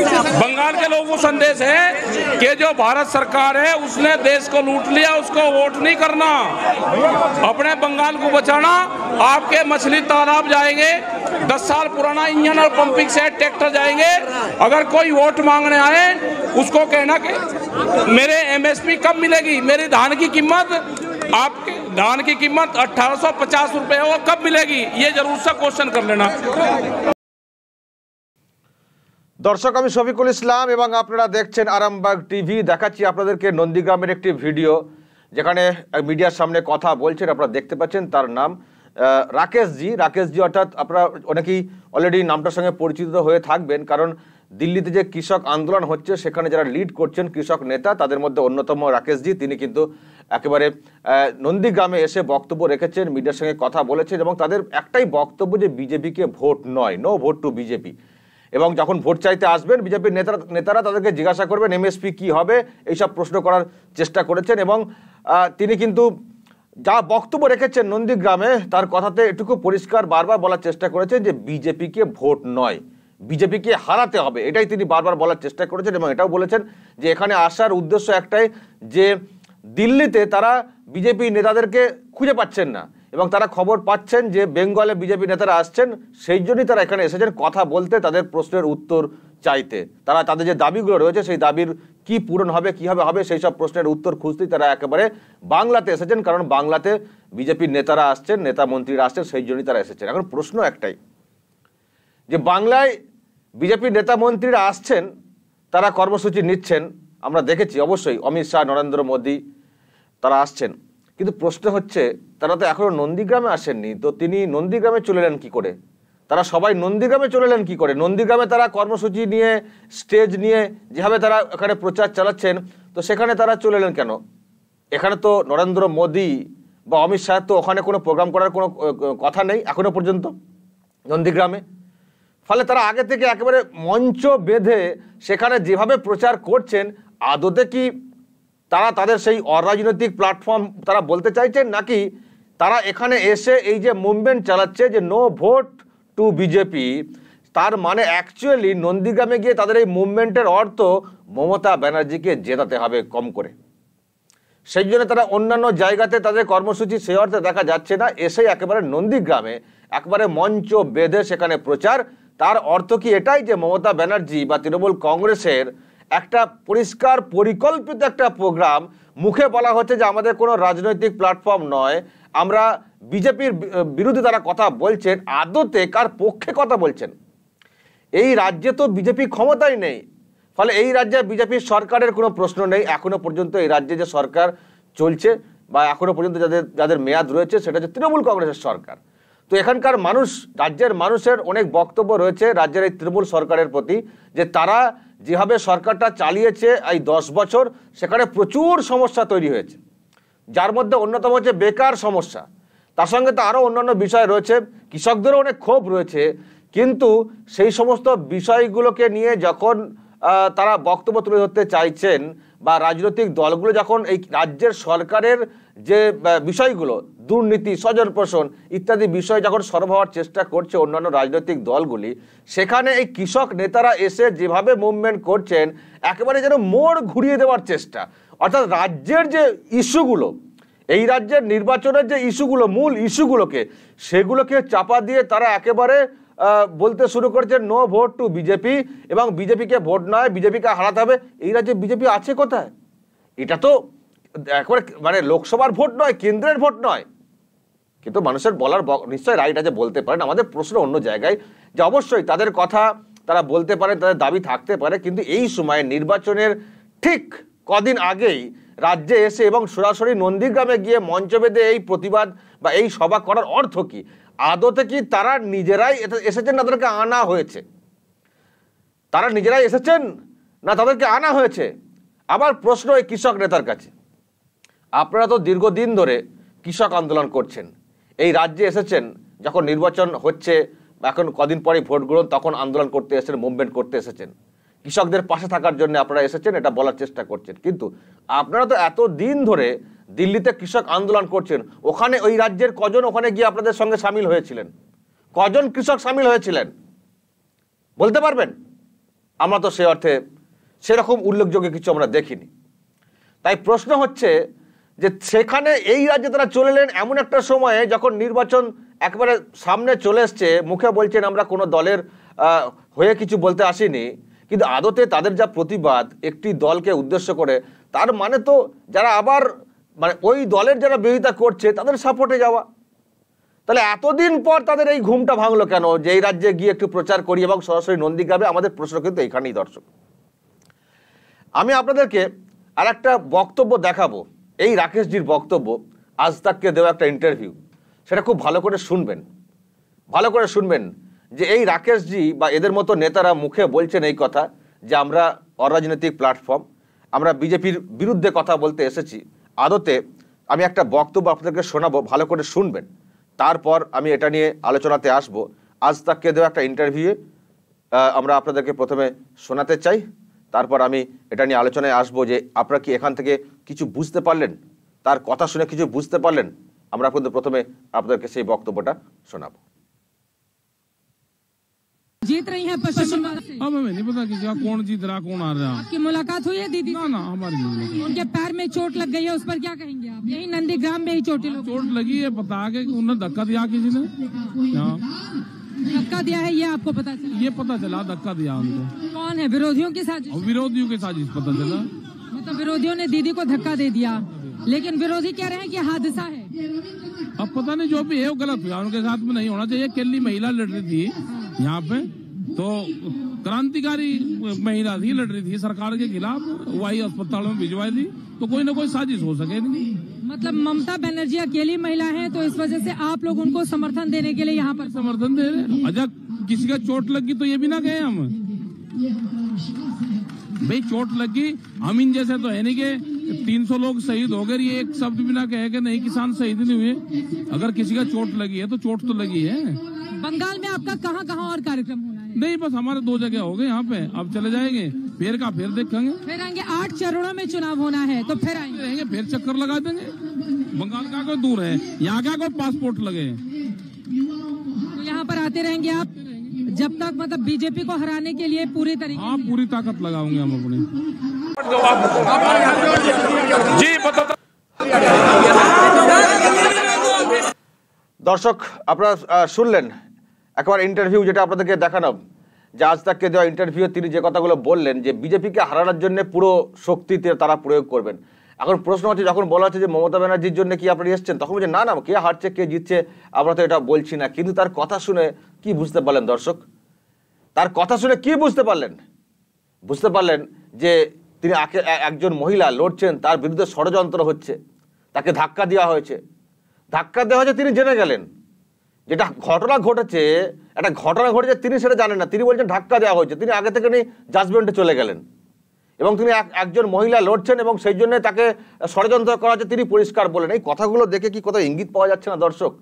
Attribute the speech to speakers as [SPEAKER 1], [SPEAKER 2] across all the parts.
[SPEAKER 1] हाँ। बंगाल के लोगों को संदेश है कि जो भारत सरकार है उसने देश को लूट लिया उसको वोट नहीं करना अपने बंगाल को बचाना आपके मछली तालाब जाएंगे दस साल पुराना इंजन और पंपिंग सेट ट्रैक्टर जाएंगे अगर कोई वोट मांगने आए उसको कहना कि मेरे एमएसपी कब मिलेगी मेरी धान की कीमत आपके धान की कीमत अट्ठारह सौ पचास रुपये वो कब मिलेगी ये जरूर सा क्वेश्चन कर लेना
[SPEAKER 2] দর্শক আমি শফিকুল ইসলাম এবং আপনারা দেখছেন আরামবাগ টিভি দেখাচ্ছি আপনাদেরকে নন্দীগ্রামের একটি ভিডিও যেখানে মিডিয়ার সামনে কথা বলছেন আপনারা দেখতে পাচ্ছেন তার নাম রাকেশজি রাকেশজি অর্থাৎ আপনারা অনেকেই অলরেডি নামটার সঙ্গে পরিচিত হয়ে থাকবেন কারণ দিল্লিতে যে কৃষক আন্দোলন হচ্ছে সেখানে যারা লিড করছেন কৃষক নেতা তাদের মধ্যে অন্যতম রাকেশজি তিনি কিন্তু একেবারে নন্দীগ্রামে এসে বক্তব্য রেখেছেন মিডিয়ার সঙ্গে কথা বলেছেন এবং তাদের একটাই বক্তব্য যে বিজেপিকে ভোট নয় নো ভোট টু বিজেপি এবং যখন ভোট চাইতে আসবেন বিজেপির নেতারা নেতারা তাদেরকে জিজ্ঞাসা করবেন এমএসপি কী হবে এইসব প্রশ্ন করার চেষ্টা করেছেন এবং তিনি কিন্তু যা বক্তব্য রেখেছেন নন্দীগ্রামে তার কথাতে এটুকু পরিষ্কার বারবার বলার চেষ্টা করেছেন যে বিজেপিকে ভোট নয় বিজেপিকে হারাতে হবে এটাই তিনি বারবার বলার চেষ্টা করেছেন এবং এটাও বলেছেন যে এখানে আসার উদ্দেশ্য একটাই যে দিল্লিতে তারা বিজেপি নেতাদেরকে খুঁজে পাচ্ছেন না এবং তারা খবর পাচ্ছেন যে বেঙ্গলে বিজেপি নেতারা আসছেন সেই জন্যই তারা এখানে এসেছেন কথা বলতে তাদের প্রশ্নের উত্তর চাইতে তারা তাদের যে দাবিগুলো রয়েছে সেই দাবির কি পূরণ হবে কীভাবে হবে সেই সব প্রশ্নের উত্তর খুঁজতেই তারা একেবারে বাংলাতে এসেছেন কারণ বাংলাতে বিজেপির নেতারা আসছেন নেতা মন্ত্রীরা আসছেন সেই জন্যই তারা এসেছেন এখন প্রশ্ন একটাই যে বাংলায় বিজেপির নেতা মন্ত্রীরা আসছেন তারা কর্মসূচি নিচ্ছেন আমরা দেখেছি অবশ্যই অমিত শাহ নরেন্দ্র মোদী তারা আসছেন কিন্তু প্রশ্ন হচ্ছে তারা তো এখনও নন্দীগ্রামে আসেননি তো তিনি নন্দীগ্রামে চলে এলেন কী করে তারা সবাই নন্দীগ্রামে চলে এলেন কী করে নন্দীগ্রামে তারা কর্মসূচি নিয়ে স্টেজ নিয়ে যেভাবে তারা এখানে প্রচার চালাচ্ছেন তো সেখানে তারা চলে এলেন কেন এখানে তো নরেন্দ্র মোদী বা অমিত শাহ তো ওখানে কোনো প্রোগ্রাম করার কোনো কথা নেই এখনও পর্যন্ত নন্দীগ্রামে ফলে তারা আগে থেকে একেবারে মঞ্চ বেঁধে সেখানে যেভাবে প্রচার করছেন আদতে কি তারা তাদের সেই অরাজনৈতিক প্ল্যাটফর্ম তারা বলতে চাইছেন নাকি তারা এখানে এসে এই যে মুভমেন্ট চালাচ্ছে যে নো ভোট টু বিজেপি তার মানে অ্যাকচুয়ালি নন্দীগ্রামে গিয়ে তাদের এই মুভমেন্টের অর্থ মমতা ব্যানার্জিকে জেতাতে হবে কম করে সেই জন্য তারা অন্যান্য জায়গাতে তাদের কর্মসূচি সে অর্থে দেখা যাচ্ছে না এসে একেবারে নন্দীগ্রামে একবারে মঞ্চ বেঁধে সেখানে প্রচার তার অর্থ কি এটাই যে মমতা ব্যানার্জি বা তৃণমূল কংগ্রেসের একটা পরিষ্কার পরিকল্পিত একটা প্রোগ্রাম মুখে বলা হচ্ছে যে আমাদের কোনো রাজনৈতিক প্ল্যাটফর্ম নয় আমরা বিজেপির বিরুদ্ধে তারা কথা বলছেন আদতে কার পক্ষে কথা বলছেন এই রাজ্যে তো বিজেপি ক্ষমতাই নেই ফলে এই রাজ্যে বিজেপির সরকারের কোনো প্রশ্ন নেই এখনও পর্যন্ত এই রাজ্যে যে সরকার চলছে বা এখনও পর্যন্ত যাদের যাদের মেয়াদ রয়েছে সেটা হচ্ছে তৃণমূল কংগ্রেসের সরকার তো এখানকার মানুষ রাজ্যের মানুষের অনেক বক্তব্য রয়েছে রাজ্যের এই তৃণমূল সরকারের প্রতি যে তারা যেভাবে সরকারটা চালিয়েছে এই দশ বছর সেখানে প্রচুর সমস্যা তৈরি হয়েছে যার মধ্যে অন্যতম হচ্ছে বেকার সমস্যা তার সঙ্গে তো আরও অন্যান্য বিষয় রয়েছে কৃষকদেরও অনেক ক্ষোভ রয়েছে কিন্তু সেই সমস্ত বিষয়গুলোকে নিয়ে যখন তারা বক্তব্য তুলে ধরতে চাইছেন বা রাজনৈতিক দলগুলো যখন এই রাজ্যের সরকারের যে বিষয়গুলো দুর্নীতি স্বজন পোষণ ইত্যাদি বিষয় যখন সরব হওয়ার চেষ্টা করছে অন্যান্য রাজনৈতিক দলগুলি সেখানে এই কৃষক নেতারা এসে যেভাবে মুভমেন্ট করছেন একেবারে যেন মোড় ঘুরিয়ে দেওয়ার চেষ্টা অর্থাৎ রাজ্যের যে ইস্যুগুলো এই রাজ্যের নির্বাচনের যে ইস্যুগুলো মূল ইস্যুগুলোকে সেগুলোকে চাপা দিয়ে তারা একেবারে বলতে শুরু করেছে নো ভোট টু বিজেপি এবং বিজেপিকে ভোট নয় বিজেপিকে হারাতে হবে এই রাজ্যে বিজেপি আছে কোথায় এটা তো একবারে মানে লোকসভার ভোট নয় কেন্দ্রের ভোট নয় কিন্তু মানুষের বলার নিশ্চয়ই রাইট আছে বলতে পারেন আমাদের প্রশ্ন অন্য জায়গায় যে অবশ্যই তাদের কথা তারা বলতে পারে তাদের দাবি থাকতে পারে কিন্তু এই সময়ে নির্বাচনের ঠিক কদিন আগেই রাজ্যে এসে এবং সরাসরি নন্দীগ্রামে গিয়ে মঞ্চ বেঁধে এই প্রতিবাদ বা এই সভা করার অর্থ কী আদতে কি তারা নিজেরাই এসেছেন না তাদেরকে আনা হয়েছে তারা নিজেরাই এসেছেন না তাদেরকে আনা হয়েছে আবার প্রশ্ন এই কৃষক নেতার কাছে আপনারা তো দীর্ঘদিন ধরে কৃষক আন্দোলন করছেন এই রাজ্যে এসেছেন যখন নির্বাচন হচ্ছে এখন কদিন পরে ভোট গ্রহণ তখন আন্দোলন করতে এসেছেন মুভমেন্ট করতে এসেছেন কৃষকদের পাশে থাকার জন্য আপনারা এসেছেন এটা বলার চেষ্টা করছেন কিন্তু আপনারা তো এত দিন ধরে দিল্লিতে কৃষক আন্দোলন করছেন ওখানে ওই রাজ্যের কজন ওখানে গিয়ে আপনাদের সঙ্গে সামিল হয়েছিলেন কজন কৃষক সামিল হয়েছিলেন বলতে পারবেন আমরা তো সে অর্থে সেরকম উল্লেখযোগ্য কিছু আমরা দেখিনি তাই প্রশ্ন হচ্ছে যে সেখানে এই রাজ্যে তারা চলেলেন এমন একটা সময়ে যখন নির্বাচন একবারে সামনে চলে এসছে মুখে বলছেন আমরা কোনো দলের হয়ে কিছু বলতে আসিনি কিন্তু আদতে তাদের যা প্রতিবাদ একটি দলকে উদ্দেশ্য করে তার মানে তো যারা আবার মানে ওই দলের যারা বিরোধিতা করছে তাদের সাপোর্টে যাওয়া তাহলে এতদিন পর তাদের এই ঘুমটা ভাঙলো কেন যে এই রাজ্যে গিয়ে একটু প্রচার করি এবং সরাসরি নন্দীগ্রামে আমাদের প্রশ্ন কিন্তু এখানেই দর্শক আমি আপনাদেরকে আর একটা বক্তব্য দেখাবো এই রাকেশজির বক্তব্য আজ তাককে দেওয়া একটা ইন্টারভিউ সেটা খুব ভালো করে শুনবেন ভালো করে শুনবেন যে এই রাকেশজি বা এদের মতো নেতারা মুখে বলছেন এই কথা যে আমরা অরাজনৈতিক প্ল্যাটফর্ম আমরা বিজেপির বিরুদ্ধে কথা বলতে এসেছি আদতে আমি একটা বক্তব্য আপনাদেরকে শোনাবো ভালো করে শুনবেন তারপর আমি এটা নিয়ে আলোচনাতে আসব আজ তাকে দেওয়া একটা ইন্টারভিউয়ে আমরা আপনাদেরকে প্রথমে শোনাতে চাই তারপর আমি এটা নিয়ে আলোচনায় আসব যে আপনারা কি এখান থেকে কিছু বুঝতে পারলেন তার কথা শুনে কিছু বুঝতে পারলেন আমরা কিন্তু প্রথমে আপনাদেরকে সেই বক্তব্যটা শোনাবো
[SPEAKER 1] जीत रही है पश्चिम बंगाल हमें नहीं पता कि क्या कौन जीत रहा कौन आ रहा आपकी मुलाकात हुई है दीदी ना ना हमारी उनके पैर में चोट लग गई है उस पर क्या कहेंगे आप यही ग्राम में ही चोटी हाँ, चोट लगी है पता के उन्हें धक्का दिया किसी ने हाँ। धक्का दिया है ये आपको पता चला ये पता चला धक्का दिया उनको कौन है विरोधियों के साथ विरोधियों के साथ पता चला मतलब विरोधियों ने दीदी को धक्का दे दिया लेकिन विरोधी कह रहे हैं कि हादसा है अब पता नहीं जो भी है वो गलत हुआ उनके साथ में नहीं होना चाहिए अकेली महिला लड़ रही थी यहाँ पे तो क्रांतिकारी महिला थी लड़ रही थी सरकार के खिलाफ वही अस्पताल में भिजवाई थी तो कोई ना कोई साजिश हो नहीं मतलब ममता बनर्जी अकेली महिला है तो इस वजह से आप लोग उनको समर्थन देने के लिए यहाँ पर समर्थन दे रहे अच्छा किसी का चोट लगी तो ये भी ना कहे हम भाई चोट लगी हम इन जैसे तो है नहीं के 300 लोग शहीद हो गए ये एक शब्द भी ना कहे के नहीं किसान शहीद नहीं हुए अगर किसी का चोट लगी है तो चोट तो लगी है बंगाल में आपका कहाँ कहाँ और कार्यक्रम हुआ नहीं बस हमारे दो जगह हो गए यहाँ पे अब चले जाएंगे फिर का फिर देखेंगे फिर आएंगे आठ चरणों में चुनाव होना है तो फिर आएंगे रहेंगे फिर चक्कर लगा देंगे बंगाल का कोई दूर है यहाँ का कोई पासपोर्ट लगे तो यहाँ पर आते रहेंगे आप जब तक मतलब बीजेपी को हराने के लिए पूरी तरीके हाँ
[SPEAKER 2] पूरी ताकत लगाऊंगे हम अपने जी अपना আপনারা শুনলেন একবার ইন্টারভিউ যেটা আপনাদেরকে দেখালাম যে আজ তাকে দেওয়া ইন্টারভিউ তিনি যে কথাগুলো বললেন যে বিজেপিকে হারানোর জন্য পুরো শক্তিতে তারা প্রয়োগ করবেন এখন প্রশ্ন হচ্ছে যখন বলা হচ্ছে যে মমতা ব্যানার্জির জন্য কি আপনি এসছেন তখন বলছে না না কে হারছে কে জিতছে আমরা তো এটা বলছি না কিন্তু তার কথা শুনে কি বুঝতে পারলেন দর্শক তার কথা শুনে কি বুঝতে পারলেন বুঝতে পারলেন যে তিনি একজন মহিলা লড়ছেন তার বিরুদ্ধে ষড়যন্ত্র হচ্ছে তাকে ধাক্কা দেওয়া হয়েছে ধাক্কা দেওয়া হয়েছে তিনি জেনে গেলেন যেটা ঘটনা ঘটেছে একটা ঘটনা ঘটেছে তিনি সেটা জানেন না তিনি বলছেন ধাক্কা দেওয়া হয়েছে তিনি আগে থেকে নিয়ে জাজমেন্টে চলে গেলেন এবং তিনি একজন মহিলা লড়ছেন এবং সেই জন্য তাকে ষড়যন্ত্র করা হচ্ছে তিনি পরিষ্কার বলেন এই কথাগুলো দেখে কি কোথাও ইঙ্গিত পাওয়া যাচ্ছে না দর্শক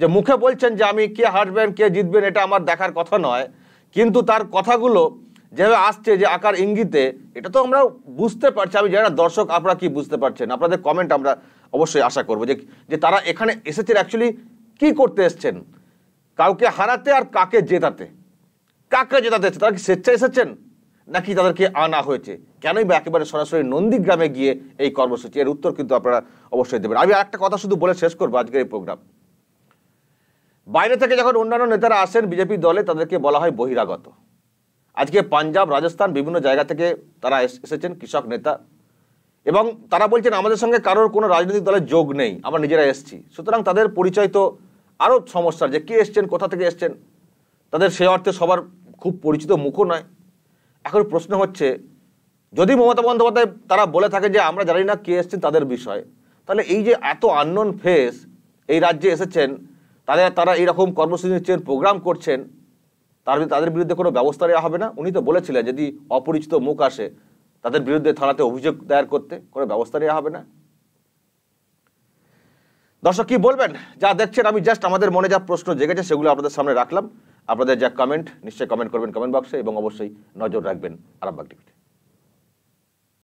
[SPEAKER 2] যে মুখে বলছেন যে আমি কে হারবেন কে জিতবেন এটা আমার দেখার কথা নয় কিন্তু তার কথাগুলো যেভাবে আসছে যে আকার ইঙ্গিতে এটা তো আমরা বুঝতে পারছি আমি জানি না দর্শক আপনারা কি বুঝতে পারছেন আপনাদের কমেন্ট আমরা অবশ্যই আশা করবো যে যে তারা এখানে এসেছেন অ্যাকচুয়ালি কি করতে এসছেন কাউকে হারাতে আর কাকে জেতাতে কাকে জেতাতে এসছে তারা কি স্বেচ্ছায় এসেছেন নাকি তাদেরকে আনা হয়েছে কেনই বা একেবারে সরাসরি নন্দীগ্রামে গিয়ে এই কর্মসূচি এর উত্তর কিন্তু আপনারা অবশ্যই দেবেন আমি একটা কথা শুধু বলে শেষ করবো আজকের এই প্রোগ্রাম বাইরে থেকে যখন অন্যান্য নেতারা আসেন বিজেপি দলে তাদেরকে বলা হয় বহিরাগত আজকে পাঞ্জাব রাজস্থান বিভিন্ন জায়গা থেকে তারা এসেছেন কৃষক নেতা এবং তারা বলছেন আমাদের সঙ্গে কারোর কোনো রাজনৈতিক দলের যোগ নেই আমরা নিজেরা এসছি সুতরাং তাদের পরিচয় তো আরও সমস্যার যে কে এসছেন কোথা থেকে এসছেন তাদের সে অর্থে সবার খুব পরিচিত মুখও নয় এখন প্রশ্ন হচ্ছে যদি মমতা বন্দ্যোপাধ্যায় তারা বলে থাকে যে আমরা জানি না কে এসছেন তাদের বিষয় তাহলে এই যে এত আননোন ফেস এই রাজ্যে এসেছেন তাদের তারা এইরকম কর্মসূচি নিচ্ছেন প্রোগ্রাম করছেন তার তাদের বিরুদ্ধে কোনো ব্যবস্থা নেওয়া হবে না উনি তো বলেছিলেন যদি অপরিচিত মুখ আসে তাদের বিরুদ্ধে থানাতে অভিযোগ দায়ের করতে কোনো ব্যবস্থা নেওয়া হবে না দর্শক কি বলবেন যা দেখছেন আমি জাস্ট আমাদের মনে যা প্রশ্ন জেগেছে সেগুলো আপনাদের সামনে রাখলাম আপনাদের যা কমেন্ট নিশ্চয়ই কমেন্ট করবেন কমেন্ট বক্সে এবং অবশ্যই নজর রাখবেন আরামবাগ টিভিতে